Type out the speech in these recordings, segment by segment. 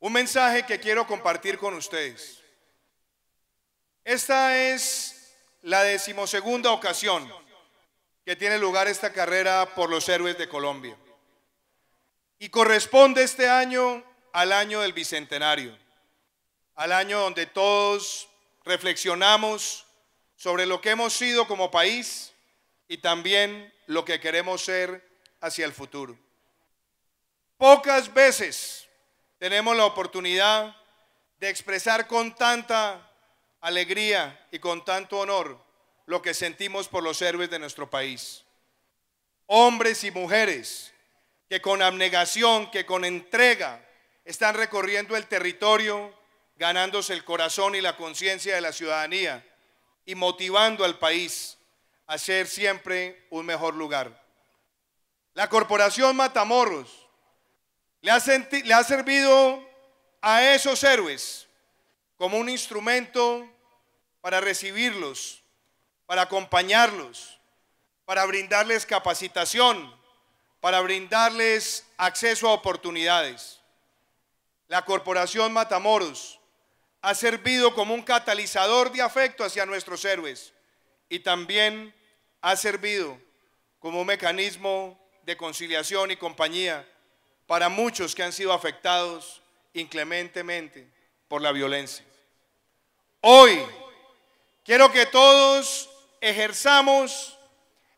Un mensaje que quiero compartir con ustedes. Esta es la decimosegunda ocasión que tiene lugar esta carrera por los héroes de Colombia. Y corresponde este año al año del Bicentenario, al año donde todos reflexionamos sobre lo que hemos sido como país y también lo que queremos ser hacia el futuro. Pocas veces tenemos la oportunidad de expresar con tanta alegría y con tanto honor lo que sentimos por los héroes de nuestro país. Hombres y mujeres que con abnegación, que con entrega, están recorriendo el territorio, ganándose el corazón y la conciencia de la ciudadanía y motivando al país a ser siempre un mejor lugar. La corporación Matamoros le ha, le ha servido a esos héroes como un instrumento para recibirlos, para acompañarlos, para brindarles capacitación, para brindarles acceso a oportunidades. La Corporación Matamoros ha servido como un catalizador de afecto hacia nuestros héroes y también ha servido como un mecanismo de conciliación y compañía para muchos que han sido afectados inclementemente por la violencia. Hoy quiero que todos ejerzamos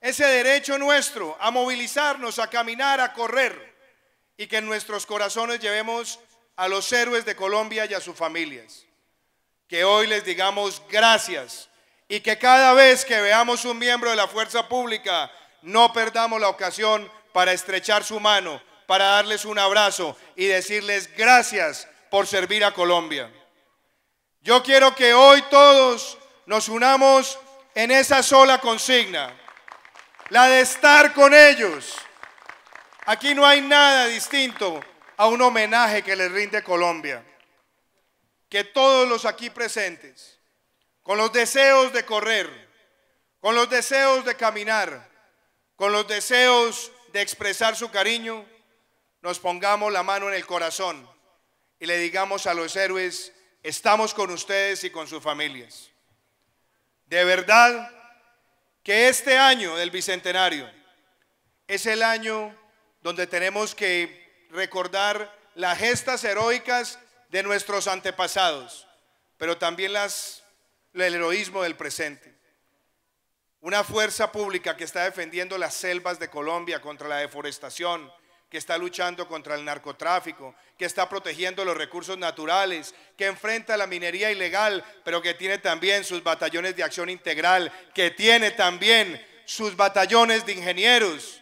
ese derecho nuestro a movilizarnos, a caminar, a correr y que en nuestros corazones llevemos a los héroes de Colombia y a sus familias que hoy les digamos gracias y que cada vez que veamos un miembro de la fuerza pública no perdamos la ocasión para estrechar su mano, para darles un abrazo y decirles gracias por servir a Colombia. Yo quiero que hoy todos nos unamos en esa sola consigna, la de estar con ellos. Aquí no hay nada distinto a un homenaje que les rinde Colombia que todos los aquí presentes, con los deseos de correr, con los deseos de caminar, con los deseos de expresar su cariño, nos pongamos la mano en el corazón y le digamos a los héroes, estamos con ustedes y con sus familias. De verdad que este año del Bicentenario es el año donde tenemos que recordar las gestas heroicas de nuestros antepasados, pero también el heroísmo del presente. Una fuerza pública que está defendiendo las selvas de Colombia contra la deforestación, que está luchando contra el narcotráfico, que está protegiendo los recursos naturales, que enfrenta la minería ilegal, pero que tiene también sus batallones de acción integral, que tiene también sus batallones de ingenieros,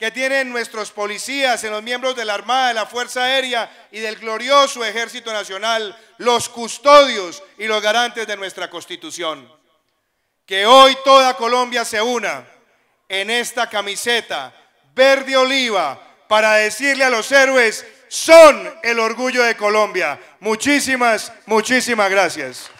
que tienen nuestros policías, en los miembros de la Armada, de la Fuerza Aérea y del glorioso Ejército Nacional, los custodios y los garantes de nuestra Constitución. Que hoy toda Colombia se una en esta camiseta verde oliva para decirle a los héroes, son el orgullo de Colombia. Muchísimas, muchísimas gracias.